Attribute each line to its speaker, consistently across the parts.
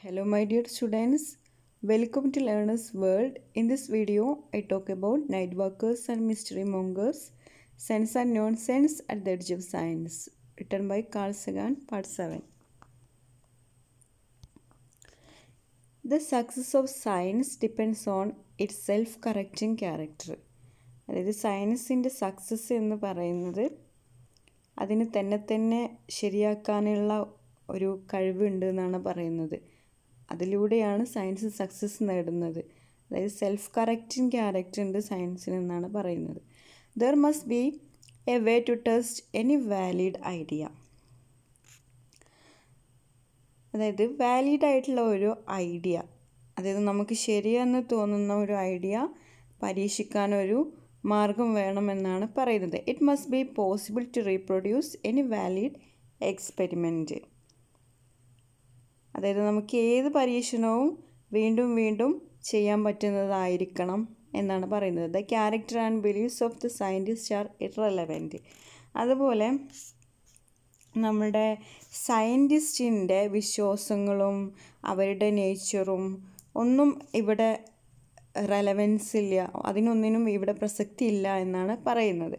Speaker 1: Hello my dear students, welcome to Learner's World. In this video, I talk about night workers and mystery mongers, sense and nonsense at the edge of science, written by Carl Sagan, part 7. The success of science depends on its self-correcting character. അതായത് സയൻസിൻ്റെ success എന്ന് പറയുന്നത് അതിന് തന്നെ തന്നെ ശരിയാക്കാനുള്ള ഒരു കഴിവുണ്ട് എന്നാണ് പറയുന്നത് അതിലൂടെയാണ് സയൻസ് സക്സസ് നേടുന്നത് അതായത് സെൽഫ് കറക്റ്റിംഗ് ക്യാരക്ടർ ഉണ്ട് സയൻസിനെന്നാണ് പറയുന്നത് their must be a way to test any valid idea അതായത് വാലിഡ് ആയിട്ടുള്ള ഒരു ഐഡിയ അതായത് നമുക്ക് ശരിയെന്ന് തോന്നുന്ന ഒരു ഐഡിയ പരീക്ഷിക്കാനൊരു മാർഗം വേണമെന്നാണ് പറയുന്നത് it must be possible to reproduce any valid experiment അതായത് നമുക്ക് ഏത് പരീക്ഷണവും വീണ്ടും വീണ്ടും ചെയ്യാൻ പറ്റുന്നതായിരിക്കണം എന്നാണ് പറയുന്നത് the character and beliefs of the scientist are irrelevant അതുപോലെ നമ്മുടെ സയൻറ്റിസ്റ്റിൻ്റെ വിശ്വാസങ്ങളും അവരുടെ നേച്ചറും ഒന്നും ഇവിടെ റെലവൻസ് ഇല്ല അതിനൊന്നിനും ഇവിടെ പ്രസക്തി ഇല്ല എന്നാണ് പറയുന്നത്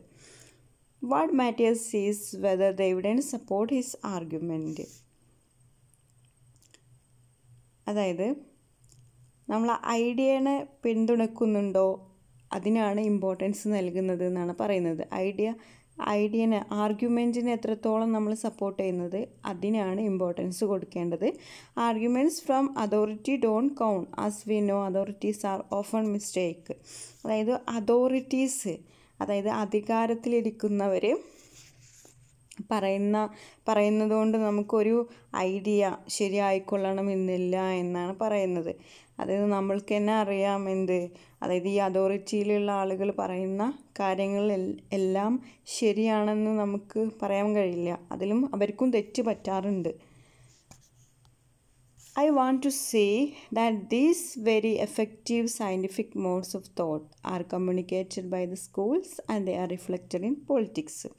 Speaker 1: what matters is whether the evidence support his argument അതായത് നമ്മൾ ഐഡിയനെ പിന്തുണക്കുന്നുണ്ടോ അതിനാണ് ഇമ്പോർട്ടൻസ് നൽകുന്നത് എന്നാണ് പറയുന്നത് ഐഡിയ ഐഡിയന് ആർഗ്യുമെൻറ്റിന് എത്രത്തോളം നമ്മൾ സപ്പോർട്ട് ചെയ്യുന്നത് അതിനാണ് ഇമ്പോർട്ടൻസ് കൊടുക്കേണ്ടത് arguments from authority don't count as we know authorities are often mistake അതായത് അതോറിറ്റീസ് അതായത് അധികാരത്തിലിരിക്കുന്നവർ പറയുന്ന പറയുന്നത് കൊണ്ട് നമുക്കൊരു ഐഡിയ എന്നില്ല എന്നാണ് പറയുന്നത് അതായത് നമ്മൾക്ക് തന്നെ അറിയാം എന്ത് അതായത് ഈ അതോറിറ്റിയിലുള്ള ആളുകൾ പറയുന്ന കാര്യങ്ങൾ എല്ലാം ശരിയാണെന്ന് നമുക്ക് പറയാൻ കഴിയില്ല അതിലും അവർക്കും തെറ്റ് പറ്റാറുണ്ട് I want to say that these very effective scientific modes of thought are communicated by the schools and they are reflected in politics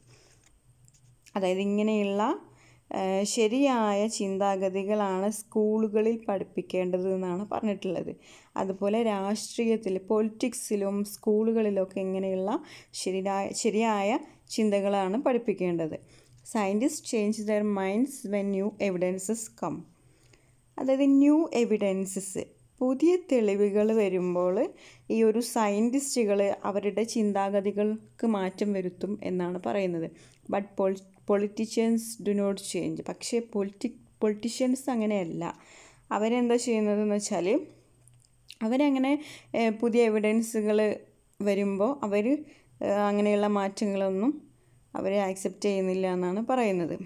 Speaker 1: അതായത് ഇങ്ങനെയുള്ള ശരിയായ ചിന്താഗതികളാണ് സ്കൂളുകളിൽ പഠിപ്പിക്കേണ്ടത് എന്നാണ് പറഞ്ഞിട്ടുള്ളത് അതുപോലെ രാഷ്ട്രീയത്തിൽ പൊളിറ്റിക്സിലും സ്കൂളുകളിലൊക്കെ ഇങ്ങനെയുള്ള ശരിയായ ശരിയായ ചിന്തകളാണ് പഠിപ്പിക്കേണ്ടത് scientist change their minds when new evidences come അതായത് ന്യൂ എവിഡൻസസ് പുതിയ തെളിവുകൾ വരുമ്പോൾ ഈ ഒരു സയൻറ്റിസ്റ്റുകൾ അവരുടെ ചിന്താഗതികൾക്ക് മാറ്റം വരുത്തും എന്നാണ് പറയുന്നത് but poli politicians do not change പക്ഷേ പൊളിറ്റി പൊളിറ്റീഷ്യൻസ് അങ്ങനെയല്ല അവരെന്താ ചെയ്യുന്നതെന്ന് വെച്ചാൽ അവരങ്ങനെ പുതിയ എവിഡൻസുകൾ വരുമ്പോൾ അവർ അങ്ങനെയുള്ള മാറ്റങ്ങളൊന്നും അവർ ആക്സെപ്റ്റ് ചെയ്യുന്നില്ല എന്നാണ് പറയുന്നത്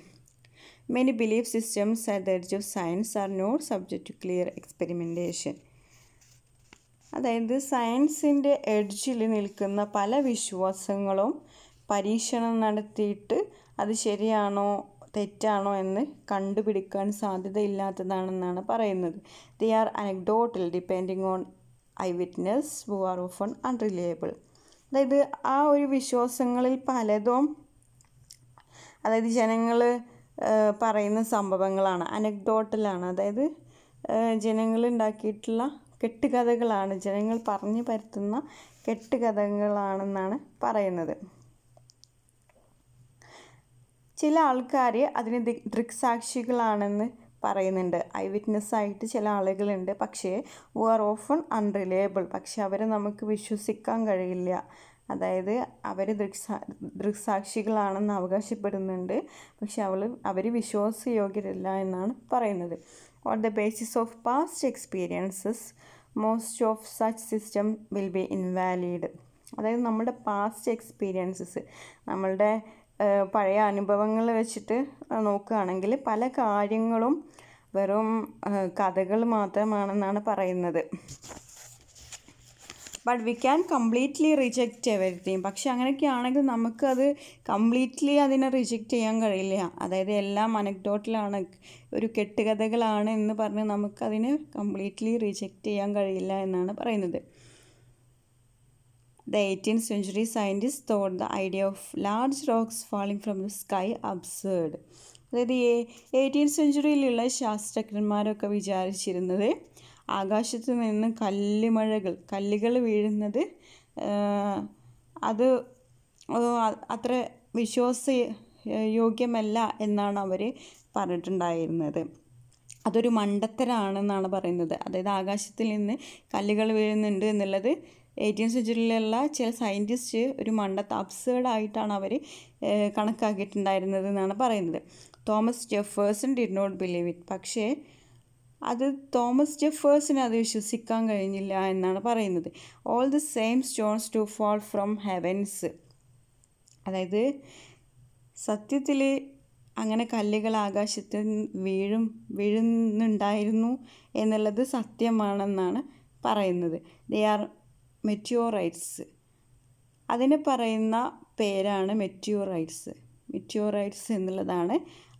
Speaker 1: many belief systems at the edge of science are not subject to clear experimentation അതായത് സയൻസിൻ്റെ എഡ്ജിൽ നിൽക്കുന്ന പല വിശ്വാസങ്ങളും പരീക്ഷണം നടത്തിയിട്ട് അത് ശരിയാണോ തെറ്റാണോ എന്ന് കണ്ടുപിടിക്കാൻ സാധ്യതയില്ലാത്തതാണെന്നാണ് പറയുന്നത് they are anecdotal depending on eye witness who are often unreliable അതായത് ആ ഒരു വിശ്വാസങ്ങളിൽ പലതും അതായത് ജനങ്ങൾ പറയുന്ന സംഭവങ്ങളാണ് അനക്ഡോട്ടലാണ് അതായത് ജനങ്ങൾ ഉണ്ടാക്കിയിട്ടുള്ള കെട്ടുകഥകളാണ് ജനങ്ങൾ പറഞ്ഞു പരത്തുന്ന കെട്ടുകഥകളാണെന്നാണ് പറയുന്നത് ചില ആൾക്കാർ അതിന് ദൃക്സാക്ഷികളാണെന്ന് പറയുന്നുണ്ട് ഐ വിറ്റ്നസ് ആയിട്ട് ചില ആളുകളുണ്ട് പക്ഷേ വു ആർ ഓഫൺ അൺറിലേബിൾ പക്ഷെ അവരെ നമുക്ക് വിശ്വസിക്കാൻ കഴിയില്ല അതായത് അവർ ദൃക്സാ ദൃക്സാക്ഷികളാണെന്ന് അവകാശപ്പെടുന്നുണ്ട് പക്ഷെ അവൾ അവർ വിശ്വാസയോഗ്യരല്ല എന്നാണ് പറയുന്നത് on the basis of past experiences most of such system will be invalid അതായത് നമ്മുടെ പാസ്റ്റ് എക്സ്പീരിയൻസസ് നമ്മളുടെ പഴയ അനുഭവങ്ങൾ വെച്ചിട്ട് നോക്കുകയാണെങ്കിൽ പല കാര്യങ്ങളും വെറും കഥകൾ മാത്രമാണെന്നാണ് പറയുന്നത് but we can completely reject everything പക്ഷെ അങ്ങനെയൊക്കെയാണെങ്കിൽ നമുക്കത് കംപ്ലീറ്റ്ലി അതിനെ റിജക്റ്റ് ചെയ്യാൻ കഴിയില്ല അതായത് എല്ലാം അനക്ഡോട്ടിലാണ് ഒരു കെട്ടുകഥകളാണ് എന്ന് പറഞ്ഞ് നമുക്കതിനെ കംപ്ലീറ്റ്ലി റിജക്റ്റ് ചെയ്യാൻ കഴിയില്ല എന്നാണ് പറയുന്നത് the eighteen century scientist thought the idea of large rocks falling from the sky absurd അതായത് ഈ എയ്റ്റീൻ സെഞ്ചുറിയിലുള്ള ശാസ്ത്രജ്ഞന്മാരൊക്കെ വിചാരിച്ചിരുന്നത് ആകാശത്ത് നിന്ന് കല്ലുമഴകൾ കല്ലുകൾ വീഴുന്നത് അത് അത്ര വിശ്വാസ യോഗ്യമല്ല എന്നാണ് അവർ പറഞ്ഞിട്ടുണ്ടായിരുന്നത് അതൊരു മണ്ടത്തരാണെന്നാണ് പറയുന്നത് അതായത് ആകാശത്തിൽ നിന്ന് കല്ലുകൾ വീഴുന്നുണ്ട് എന്നുള്ളത് എയ്റ്റീൻ സെഞ്ചുറിയിലുള്ള ചില സയൻറ്റിസ്റ്റ് ഒരു മണ്ടത്ത് അബ്സേർഡായിട്ടാണ് അവർ കണക്കാക്കിയിട്ടുണ്ടായിരുന്നത് എന്നാണ് പറയുന്നത് Thomas Jefferson did not believe it പക്ഷേ അത് തോമസ് ജെഫേഴ്സിന് അത് വിശ്വസിക്കാൻ കഴിഞ്ഞില്ല എന്നാണ് പറയുന്നത് all the same stones to fall from heavens അതായത് സത്യത്തിൽ അങ്ങനെ കല്ലുകൾ ആകാശത്ത് വീഴും വീഴുന്നുണ്ടായിരുന്നു എന്നുള്ളത് സത്യമാണെന്നാണ് പറയുന്നത് ദേ ആർ മെറ്റിയോറൈറ്റ്സ് അതിന് പറയുന്ന പേരാണ് മെറ്റിയോറൈറ്റ്സ് മെറ്റിയോറൈറ്റ്സ് എന്നുള്ളതാണ്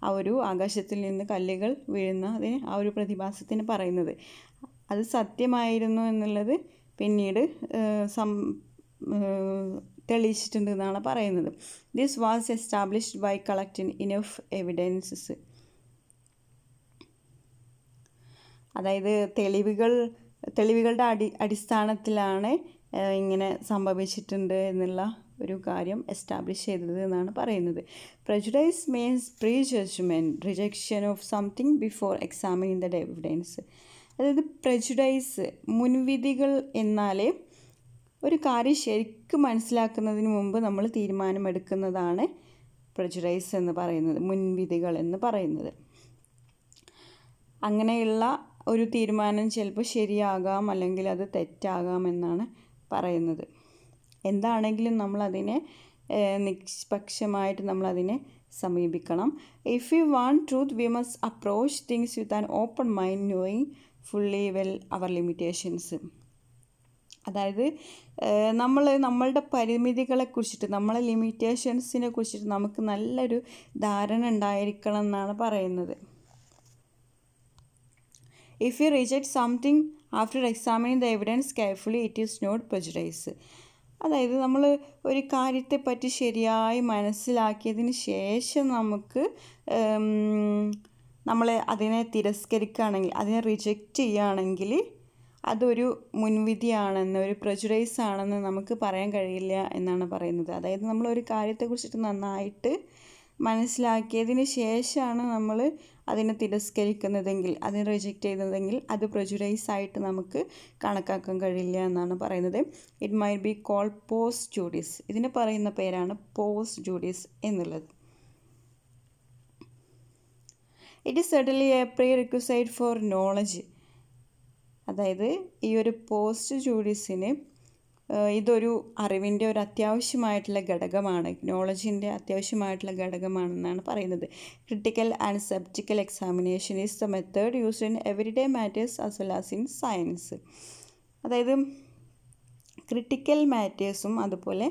Speaker 1: ആ ഒരു ആകാശത്തിൽ നിന്ന് കല്ലുകൾ വീഴുന്ന അതിന് ആ ഒരു പ്രതിഭാസത്തിന് പറയുന്നത് അത് സത്യമായിരുന്നു എന്നുള്ളത് പിന്നീട് സം തെളിയിച്ചിട്ടുണ്ട് എന്നാണ് പറയുന്നത് this was established by collecting enough evidences അതായത് തെളിവുകൾ തെളിവുകളുടെ അടി അടിസ്ഥാനത്തിലാണ് ഇങ്ങനെ സംഭവിച്ചിട്ടുണ്ട് എന്നുള്ള ഒരു കാര്യം എസ്റ്റാബ്ലിഷ് ചെയ്തത് എന്നാണ് പറയുന്നത് prejudice means prejudgement rejection of something before examining the evidence അതായത് പ്രജുഡൈസ് മുൻവിധികൾ എന്നാൽ ഒരു കാര്യം ശരിക്കും മനസ്സിലാക്കുന്നതിന് മുമ്പ് നമ്മൾ തീരുമാനമെടുക്കുന്നതാണ് പ്രജുഡൈസ് എന്ന് പറയുന്നത് മുൻവിധികൾ എന്ന് പറയുന്നത് അങ്ങനെയുള്ള ഒരു തീരുമാനം ചിലപ്പോൾ ശരിയാകാം അല്ലെങ്കിൽ അത് തെറ്റാകാം എന്നാണ് പറയുന്നത് എന്താണെങ്കിലും നമ്മളതിനെ നിഷ്പക്ഷമായിട്ട് നമ്മളതിനെ സമീപിക്കണം if you want truth we must approach things with an open mind knowing fully well our limitations അതായത് നമ്മൾ നമ്മളുടെ പരിമിതികളെ കുറിച്ചിട്ട് നമ്മളെ ലിമിറ്റേഷൻസിനെ കുറിച്ചിട്ട് നമുക്ക് നല്ലൊരു ധാരണ ഉണ്ടായിരിക്കണം എന്നാണ് പറയുന്നത് if you reject something after examining the evidence carefully it is not prejudice അതായത് നമ്മൾ ഒരു കാര്യത്തെപ്പറ്റി ശരിയായി മനസ്സിലാക്കിയതിന് ശേഷം നമുക്ക് നമ്മൾ അതിനെ തിരസ്കരിക്കുകയാണെങ്കിൽ അതിനെ റിജക്റ്റ് ചെയ്യുകയാണെങ്കിൽ അതൊരു മുൻവിധിയാണെന്ന് ഒരു പ്രജുഡൈസ് ആണെന്ന് നമുക്ക് പറയാൻ കഴിയില്ല എന്നാണ് പറയുന്നത് അതായത് നമ്മൾ ഒരു കാര്യത്തെക്കുറിച്ചിട്ട് നന്നായിട്ട് മനസ്സിലാക്കിയതിന് ശേഷമാണ് നമ്മൾ അതിനെ തിരസ്കരിക്കുന്നതെങ്കിൽ അതിനെ റിജക്റ്റ് ചെയ്യുന്നതെങ്കിൽ അത് പ്രൊജുറൈസ് ആയിട്ട് നമുക്ക് കണക്കാക്കാൻ കഴിയില്ല എന്നാണ് പറയുന്നത് it may be called postjudice ഇതിന് പറയുന്ന പേരാണ് പോസ്റ്റ് ജൂഡീസ് എന്നുള്ളത് it is suddenly a prerequisite for knowledge അതായത് ഈ ഒരു പോസ്റ്റ് ജൂഡീസിന് ഇതൊരു അറിവിൻ്റെ ഒരു അത്യാവശ്യമായിട്ടുള്ള ഘടകമാണ് ഇഗ്നോളജിൻ്റെ അത്യാവശ്യമായിട്ടുള്ള ഘടകമാണെന്നാണ് പറയുന്നത് critical and sceptical examination is the method used in day matters as well as in science അതായത് ക്രിട്ടിക്കൽ മാറ്റേഴ്സും അതുപോലെ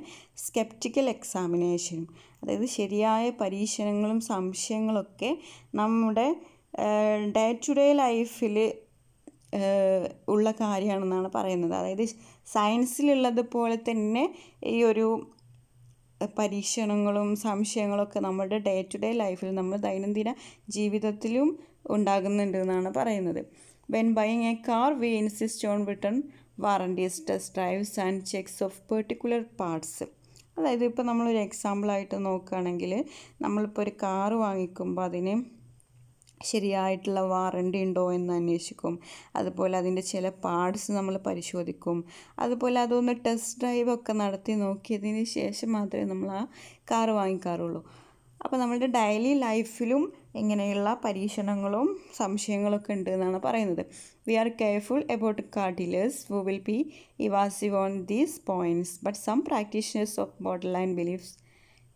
Speaker 1: സ്കെപ്റ്റിക്കൽ എക്സാമിനേഷനും അതായത് ശരിയായ പരീക്ഷണങ്ങളും സംശയങ്ങളൊക്കെ നമ്മുടെ ഡേ ടു ഡേ ലൈഫിൽ ഉള്ള കാര്യമാണെന്നാണ് പറയുന്നത് അതായത് സയൻസിലുള്ളത് പോലെ തന്നെ ഈ ഒരു പരീക്ഷണങ്ങളും സംശയങ്ങളൊക്കെ നമ്മുടെ ഡേ ടു ഡേ ലൈഫിൽ നമ്മൾ ദൈനംദിന ജീവിതത്തിലും ഉണ്ടാകുന്നുണ്ട് എന്നാണ് പറയുന്നത് when buying a car we insist on return warranties test drives and checks of particular parts അതായത് ഇപ്പോൾ നമ്മളൊരു എക്സാമ്പിളായിട്ട് നോക്കുകയാണെങ്കിൽ നമ്മളിപ്പോൾ ഒരു കാറ് വാങ്ങിക്കുമ്പോൾ അതിന് ശരിയായിട്ടുള്ള വാറണ്ടി ഉണ്ടോ എന്ന് അന്വേഷിക്കും അതുപോലെ അതിൻ്റെ ചില പാർട്സ് നമ്മൾ പരിശോധിക്കും അതുപോലെ അതൊന്ന് ടെസ്റ്റ് ഡ്രൈവ് ഒക്കെ നടത്തി നോക്കിയതിന് ശേഷം മാത്രമേ നമ്മൾ ആ കാർ വാങ്ങിക്കാറുള്ളൂ അപ്പോൾ നമ്മളുടെ ഡെയിലി ലൈഫിലും ഇങ്ങനെയുള്ള പരീക്ഷണങ്ങളും സംശയങ്ങളൊക്കെ ഉണ്ട് എന്നാണ് പറയുന്നത് we are careful about car dealers who will be evasive on these points but some practitioners of borderline beliefs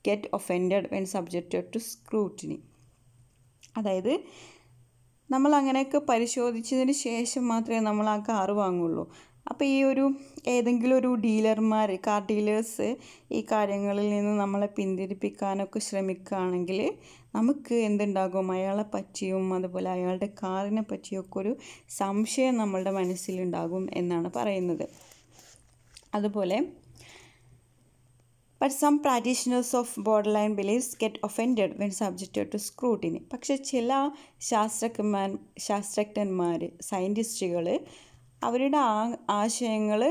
Speaker 1: get offend when subjected to scrutiny അതായത് നമ്മൾ അങ്ങനെയൊക്കെ പരിശോധിച്ചതിന് ശേഷം മാത്രമേ നമ്മൾ ആ കാറ് വാങ്ങുള്ളൂ അപ്പോൾ ഈ ഒരു ഏതെങ്കിലും ഒരു ഡീലർമാർ കാർ ഡീലേഴ്സ് ഈ കാര്യങ്ങളിൽ നിന്ന് നമ്മളെ പിന്തിരിപ്പിക്കാനൊക്കെ ശ്രമിക്കുകയാണെങ്കിൽ നമുക്ക് എന്തുണ്ടാകും അയാളെ പറ്റിയും അതുപോലെ അയാളുടെ കാറിനെ പറ്റിയൊക്കെ ഒരു സംശയം നമ്മളുടെ മനസ്സിലുണ്ടാകും എന്നാണ് പറയുന്നത് അതുപോലെ but some practitioners of borderline beliefs get offended when subjected to scrutiny പക്ഷേ ചില ശാസ്ത്രജ്ഞന്മാർ ശാസ്ത്രജ്ഞന്മാർ സയൻറ്റിസ്റ്റുകൾ അവരുടെ ആ ആശയങ്ങൾ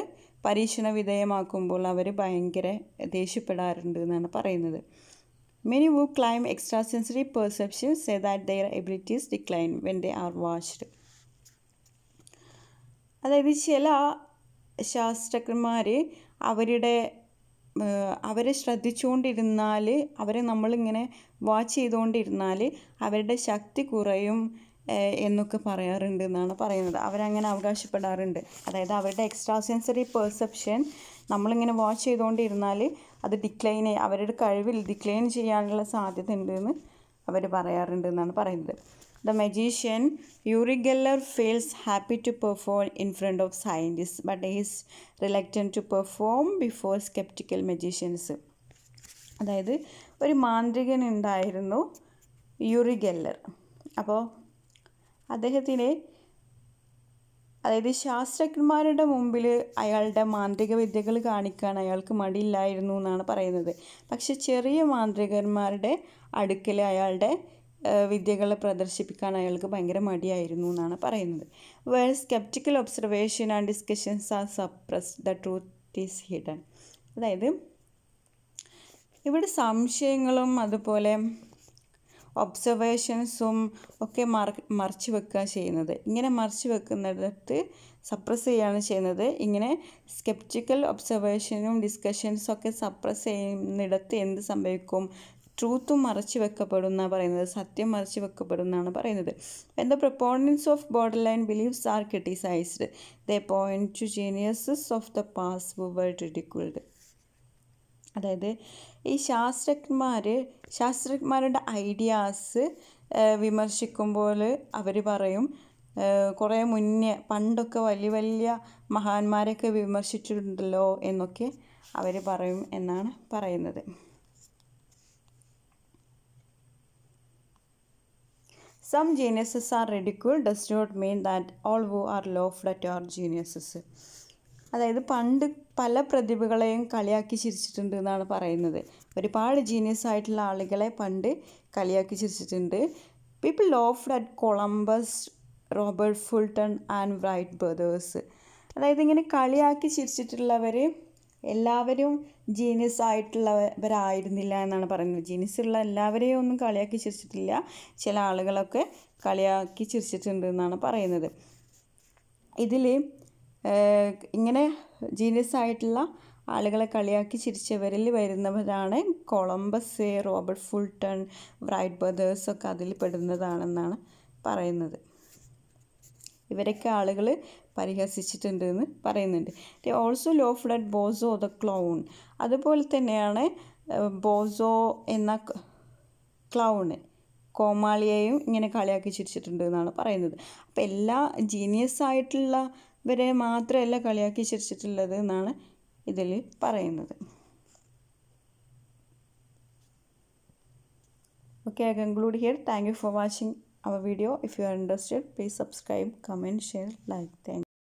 Speaker 1: പരീക്ഷണ വിധേയമാക്കുമ്പോൾ അവർ ഭയങ്കര ദേഷ്യപ്പെടാറുണ്ട് എന്നാണ് പറയുന്നത് many who claim extra sensory perception say that their abilities decline when they are watched അതായത് ചില ശാസ്ത്രജ്ഞന്മാർ അവരുടെ അവരെ ശ്രദ്ധിച്ചുകൊണ്ടിരുന്നാൽ അവരെ നമ്മളിങ്ങനെ വാച്ച് ചെയ്തുകൊണ്ടിരുന്നാൽ അവരുടെ ശക്തി കുറയും എന്നൊക്കെ പറയാറുണ്ട് എന്നാണ് പറയുന്നത് അവരങ്ങനെ അവകാശപ്പെടാറുണ്ട് അതായത് അവരുടെ എക്സ്ട്രാ സെൻസറി പെർസെപ്ഷൻ നമ്മളിങ്ങനെ വാച്ച് ചെയ്തുകൊണ്ടിരുന്നാൽ അത് ഡിക്ലൈൻ അവരുടെ കഴിവിൽ ഡിക്ലൈൻ ചെയ്യാനുള്ള സാധ്യത ഉണ്ടെന്ന് അവർ പറയാറുണ്ട് എന്നാണ് പറയുന്നത് the magician Uri Geller feels happy to perform in front of scientist but is reluctant to perform before sceptical skeptical അതായത് ഒരു മാന്ത്രികൻ ഉണ്ടായിരുന്നു യൂറിഗെല്ലർ അപ്പോൾ അദ്ദേഹത്തിനെ അതായത് ശാസ്ത്രജ്ഞന്മാരുടെ മുമ്പിൽ അയാളുടെ മാന്ത്രിക വിദ്യകൾ കാണിക്കാൻ അയാൾക്ക് മടിയില്ലായിരുന്നു എന്നാണ് പറയുന്നത് പക്ഷെ ചെറിയ മാന്ത്രികന്മാരുടെ അടുക്കൽ അയാളുടെ വിദ്യകളെ പ്രദർശിപ്പിക്കാൻ അയാൾക്ക് ഭയങ്കര മടിയായിരുന്നു എന്നാണ് പറയുന്നത് where sceptical observation and discussions are suppress the truth is hidden അതായത് ഇവിടെ സംശയങ്ങളും അതുപോലെ ഒബ്സർവേഷൻസും ഒക്കെ മറ മറച്ചു വെക്കുക ചെയ്യുന്നത് ഇങ്ങനെ മറച്ചു വെക്കുന്നിടത്ത് സപ്രസ് ചെയ്യുകയാണ് ചെയ്യുന്നത് ഇങ്ങനെ സ്കെപ്റ്റിക്കൽ ഒബ്സർവേഷനും ഡിസ്കഷൻസും ഒക്കെ സപ്രസ് ചെയ്യുന്നിടത്ത് എന്ത് സംഭവിക്കും ട്രൂത്തും മറച്ചു വെക്കപ്പെടുന്ന പറയുന്നത് സത്യം മറച്ചു എന്നാണ് പറയുന്നത് when the of borderline beliefs are criticised the point to geniuses of the past were ridiculed അതായത് ഈ ശാസ്ത്രജ്ഞന്മാർ ശാസ്ത്രജ്ഞന്മാരുടെ ഐഡിയാസ് വിമർശിക്കുമ്പോൾ അവർ പറയും കുറേ മുന്നേ പണ്ടൊക്കെ വലിയ വലിയ മഹാന്മാരൊക്കെ വിമർശിച്ചിട്ടുണ്ടല്ലോ എന്നൊക്കെ അവർ പറയും എന്നാണ് പറയുന്നത് some geniuses are ridiculed does not mean that all who are laughed ഫ്ലറ്റ് അവർ ജീനിയസസ് അതായത് പണ്ട് പല പ്രതിഭകളെയും കളിയാക്കി ചിരിച്ചിട്ടുണ്ട് എന്നാണ് പറയുന്നത് ഒരുപാട് ജീനിയസ് ആയിട്ടുള്ള ആളുകളെ പണ്ട് കളിയാക്കി ചിരിച്ചിട്ടുണ്ട് പീപ്പിൾ ലോ ഫ്ലറ്റ് Columbus Robert Fulton and Wright brothers അതായത് ഇങ്ങനെ കളിയാക്കി ചിരിച്ചിട്ടുള്ളവർ എല്ലാവരും ജീനിയസ് ആയിട്ടുള്ളവരായിരുന്നില്ല എന്നാണ് പറയുന്നത് ജീനിയസ് ഉള്ള എല്ലാവരെയും ഒന്നും കളിയാക്കി ചിരിച്ചിട്ടില്ല ചില ആളുകളൊക്കെ കളിയാക്കി ചിരിച്ചിട്ടുണ്ട് എന്നാണ് പറയുന്നത് ഇതിൽ ഇങ്ങനെ ജീനിയസ് ആയിട്ടുള്ള ആളുകളെ കളിയാക്കി ചിരിച്ചവരിൽ വരുന്നവരാണ് കൊളംബസ് റോബർട്ട് ഫുൾട്ടൺ ബ്രൈറ്റ് ബ്രദേഴ്സൊക്കെ അതിൽ പെടുന്നതാണെന്നാണ് പറയുന്നത് ഇവരൊക്കെ ആളുകൾ പരിഹസിച്ചിട്ടുണ്ട് എന്ന് പറയുന്നുണ്ട് ദി ഓൾസോ ലോ ഫ്ലഡ് ബോസോ ദ ക്ലൗൺ അതുപോലെ തന്നെയാണ് ബോസോ എന്ന ക്ലൗണ് കോമാളിയെയും ഇങ്ങനെ കളിയാക്കി ചിരിച്ചിട്ടുണ്ട് എന്നാണ് പറയുന്നത് അപ്പോൾ എല്ലാ ജീനിയസ് ആയിട്ടുള്ളവരെ മാത്രമല്ല കളിയാക്കി ചിരിച്ചിട്ടുള്ളത് എന്നാണ് ഇതിൽ പറയുന്നത് okay I conclude here thank you for watching our video if you are interested please subscribe comment share like thank